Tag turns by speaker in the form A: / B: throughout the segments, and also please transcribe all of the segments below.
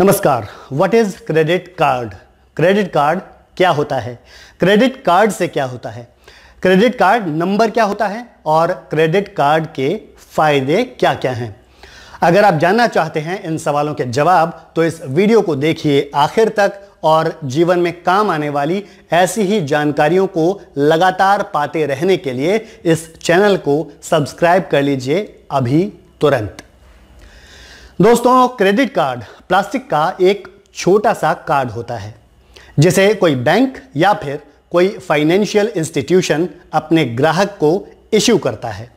A: नमस्कार what is credit card credit card क्या होता है क्रेडिट कार्ड से क्या होता है क्रेडिट कार्ड नंबर क्या होता है और क्रेडिट कार्ड के फायदे क्या क्या हैं अगर आप जानना चाहते हैं इन सवालों के जवाब तो इस वीडियो को देखिए आखिर तक और जीवन में काम आने वाली ऐसी ही जानकारियों को लगातार पाते रहने के लिए इस चैनल को सब्सक्राइब कर लीजिए अभी तुरंत दोस्तों क्रेडिट कार्ड प्लास्टिक का एक छोटा सा कार्ड होता है जिसे कोई बैंक या फिर कोई फाइनेंशियल इंस्टीट्यूशन अपने ग्राहक को इश्यू करता है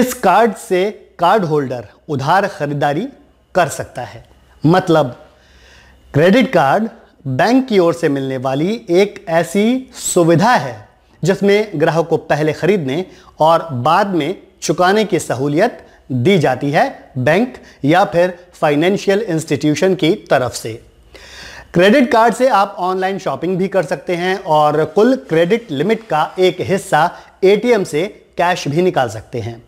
A: इस कार्ड से कार्ड होल्डर उधार खरीदारी कर सकता है मतलब क्रेडिट कार्ड बैंक की ओर से मिलने वाली एक ऐसी सुविधा है जिसमें ग्राहक को पहले खरीदने और बाद में चुकाने की सहूलियत दी जाती है बैंक या फिर फाइनेंशियल इंस्टीट्यूशन की तरफ से क्रेडिट कार्ड से आप ऑनलाइन शॉपिंग भी कर सकते हैं और कुल क्रेडिट लिमिट का एक हिस्सा एटीएम से कैश भी निकाल सकते हैं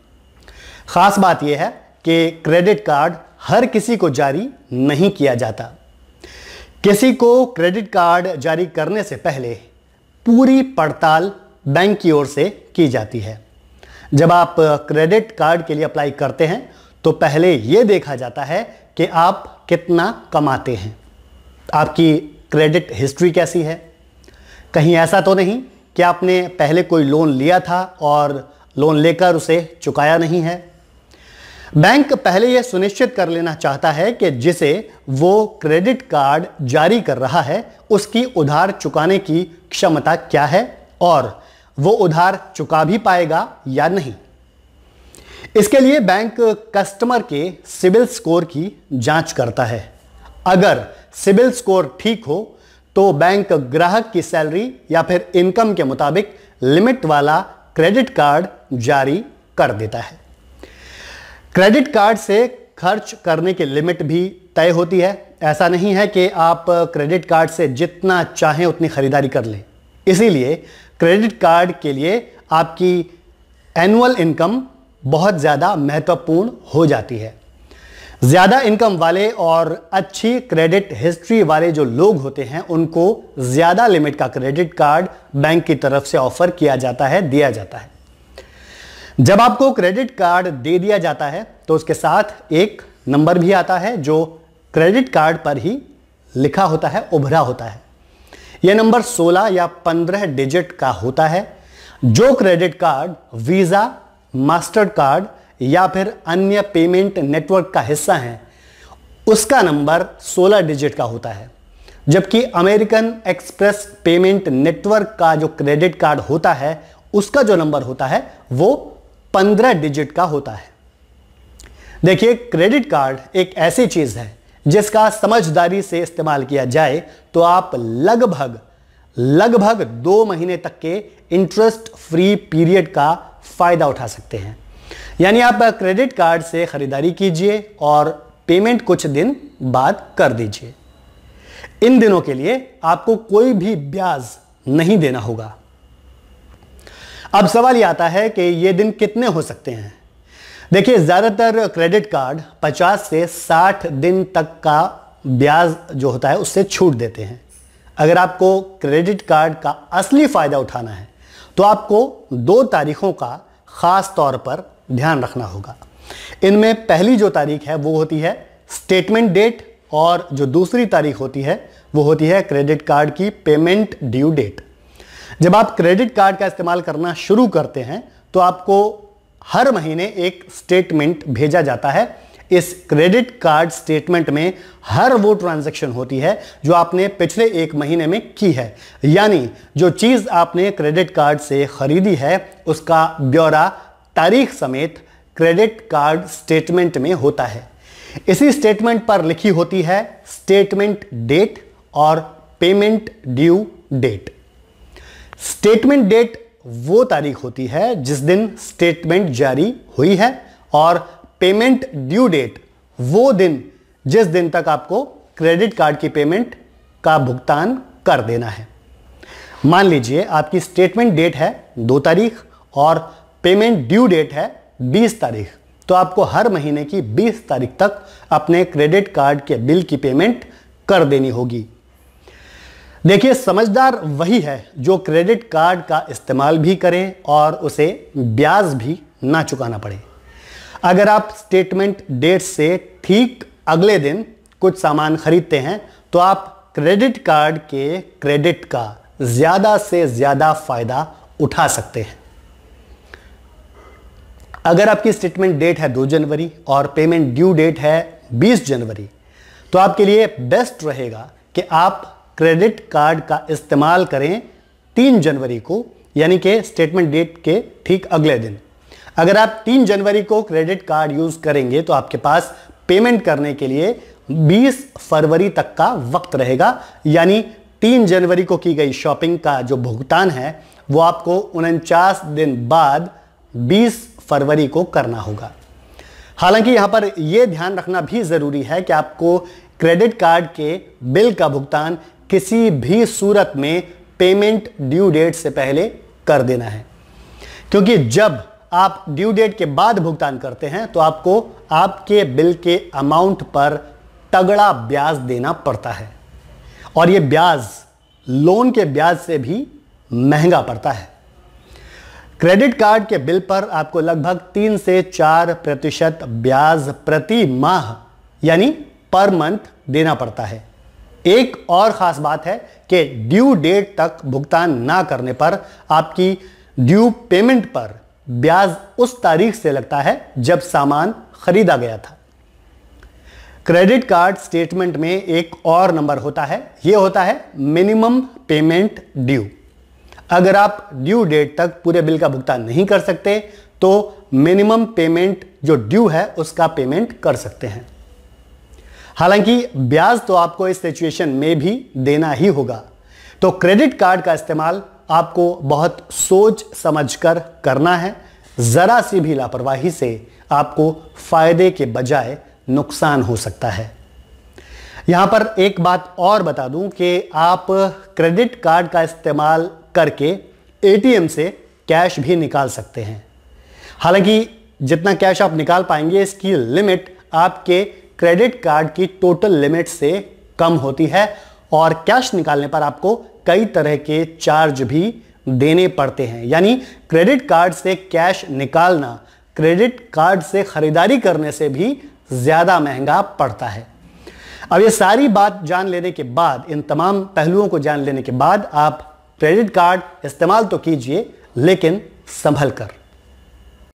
A: खास बात यह है कि क्रेडिट कार्ड हर किसी को जारी नहीं किया जाता किसी को क्रेडिट कार्ड जारी करने से पहले पूरी पड़ताल बैंक की ओर से की जाती है जब आप क्रेडिट कार्ड के लिए अप्लाई करते हैं तो पहले ये देखा जाता है कि आप कितना कमाते हैं आपकी क्रेडिट हिस्ट्री कैसी है कहीं ऐसा तो नहीं कि आपने पहले कोई लोन लिया था और लोन लेकर उसे चुकाया नहीं है बैंक पहले यह सुनिश्चित कर लेना चाहता है कि जिसे वो क्रेडिट कार्ड जारी कर रहा है उसकी उधार चुकाने की क्षमता क्या है और वो उधार चुका भी पाएगा या नहीं इसके लिए बैंक कस्टमर के सिबिल स्कोर की जांच करता है अगर सिविल स्कोर ठीक हो तो बैंक ग्राहक की सैलरी या फिर इनकम के मुताबिक लिमिट वाला क्रेडिट कार्ड जारी कर देता है क्रेडिट कार्ड से खर्च करने की लिमिट भी तय होती है ऐसा नहीं है कि आप क्रेडिट कार्ड से जितना चाहें उतनी खरीदारी कर लें इसीलिए क्रेडिट कार्ड के लिए आपकी एनुअल इनकम बहुत ज़्यादा महत्वपूर्ण हो जाती है ज़्यादा इनकम वाले और अच्छी क्रेडिट हिस्ट्री वाले जो लोग होते हैं उनको ज़्यादा लिमिट का क्रेडिट कार्ड बैंक की तरफ से ऑफर किया जाता है दिया जाता है जब आपको क्रेडिट कार्ड दे दिया जाता है तो उसके साथ एक नंबर भी आता है जो क्रेडिट कार्ड पर ही लिखा होता है उभरा होता है यह नंबर 16 या 15 डिजिट का होता है जो credit card Visa Mastercard या फिर अन्य पेमेंट नेटवर्क का हिस्सा है उसका नंबर 16 डिजिट का होता है जबकि अमेरिकन एक्सप्रेस पेमेंट नेटवर्क का जो क्रेडिट कार्ड होता है उसका जो नंबर होता है वो 15 डिजिट का होता है देखिए क्रेडिट कार्ड एक ऐसी चीज़ है जिसका समझदारी से इस्तेमाल किया जाए तो आप लगभग लगभग दो महीने तक के इंटरेस्ट फ्री पीरियड का फ़ायदा उठा सकते हैं यानी आप क्रेडिट कार्ड से ख़रीदारी कीजिए और पेमेंट कुछ दिन बाद कर दीजिए इन दिनों के लिए आपको कोई भी ब्याज नहीं देना होगा अब सवाल यह आता है कि ये दिन कितने हो सकते हैं देखिए ज़्यादातर क्रेडिट कार्ड 50 से 60 दिन तक का ब्याज जो होता है उससे छूट देते हैं अगर आपको क्रेडिट कार्ड का असली फ़ायदा उठाना है तो आपको दो तारीखों का ख़ास तौर पर ध्यान रखना होगा इनमें पहली जो तारीख है वो होती है स्टेटमेंट डेट और जो दूसरी तारीख होती है वो होती है क्रेडिट कार्ड की पेमेंट ड्यू डेट जब आप क्रेडिट कार्ड का इस्तेमाल करना शुरू करते हैं तो आपको हर महीने एक स्टेटमेंट भेजा जाता है इस क्रेडिट कार्ड स्टेटमेंट में हर वो ट्रांजैक्शन होती है जो आपने पिछले एक महीने में की है यानी जो चीज़ आपने क्रेडिट कार्ड से ख़रीदी है उसका ब्यौरा तारीख समेत क्रेडिट कार्ड स्टेटमेंट में होता है इसी स्टेटमेंट पर लिखी होती है स्टेटमेंट डेट और payment due date statement date वो तारीख होती है जिस दिन स्टेटमेंट जारी हुई है और पेमेंट ड्यू डेट वो दिन जिस दिन तक आपको क्रेडिट कार्ड की पेमेंट का भुगतान कर देना है मान लीजिए आपकी स्टेटमेंट डेट है दो तारीख और पेमेंट ड्यू डेट है बीस तारीख तो आपको हर महीने की बीस तारीख तक अपने क्रेडिट कार्ड के बिल की पेमेंट कर देनी होगी देखिए समझदार वही है जो क्रेडिट कार्ड का इस्तेमाल भी करें और उसे ब्याज भी ना चुकाना पड़े अगर आप स्टेटमेंट डेट से ठीक अगले दिन कुछ सामान खरीदते हैं तो आप क्रेडिट कार्ड के क्रेडिट का ज़्यादा से ज़्यादा फ़ायदा उठा सकते हैं अगर आपकी स्टेटमेंट डेट है 2 जनवरी और पेमेंट ड्यू डेट है 20 जनवरी तो आपके लिए बेस्ट रहेगा कि आप क्रेडिट कार्ड का इस्तेमाल करें तीन जनवरी को यानी कि स्टेटमेंट डेट के ठीक अगले दिन अगर आप तीन जनवरी को क्रेडिट कार्ड यूज़ करेंगे तो आपके पास पेमेंट करने के लिए 20 फरवरी तक का वक्त रहेगा यानी तीन जनवरी को की गई शॉपिंग का जो भुगतान है वो आपको उनचास दिन बाद 20 फरवरी को करना होगा हालांकि यहां पर यह ध्यान रखना भी ज़रूरी है कि आपको क्रेडिट कार्ड के बिल का भुगतान किसी भी सूरत में पेमेंट ड्यू डेट से पहले कर देना है क्योंकि जब आप ड्यू डेट के बाद भुगतान करते हैं तो आपको आपके बिल के अमाउंट पर तगड़ा ब्याज देना पड़ता है और ये ब्याज लोन के ब्याज से भी महंगा पड़ता है क्रेडिट कार्ड के बिल पर आपको लगभग तीन से चार प्रतिशत ब्याज प्रति माह यानी पर मंथ देना पड़ता है एक और ख़ास बात है कि ड्यू डेट तक भुगतान ना करने पर आपकी ड्यू पेमेंट पर ब्याज उस तारीख से लगता है जब सामान खरीदा गया था क्रेडिट कार्ड स्टेटमेंट में एक और नंबर होता है यह होता है मिनिमम पेमेंट ड्यू अगर आप ड्यू डेट तक पूरे बिल का भुगतान नहीं कर सकते तो मिनिमम पेमेंट जो ड्यू है उसका पेमेंट कर सकते हैं हालांकि ब्याज तो आपको इस सिचुएशन में भी देना ही होगा तो क्रेडिट कार्ड का इस्तेमाल आपको बहुत सोच समझकर करना है ज़रा सी भी लापरवाही से आपको फायदे के बजाय नुकसान हो सकता है यहां पर एक बात और बता दूं कि आप क्रेडिट कार्ड का इस्तेमाल करके एटीएम से कैश भी निकाल सकते हैं हालांकि जितना कैश आप निकाल पाएंगे इसकी लिमिट आपके क्रेडिट कार्ड की टोटल लिमिट से कम होती है और कैश निकालने पर आपको कई तरह के चार्ज भी देने पड़ते हैं यानी क्रेडिट कार्ड से कैश निकालना क्रेडिट कार्ड से खरीदारी करने से भी ज़्यादा महंगा पड़ता है अब ये सारी बात जान लेने के बाद इन तमाम पहलुओं को जान लेने के बाद आप क्रेडिट कार्ड इस्तेमाल तो कीजिए लेकिन संभल कर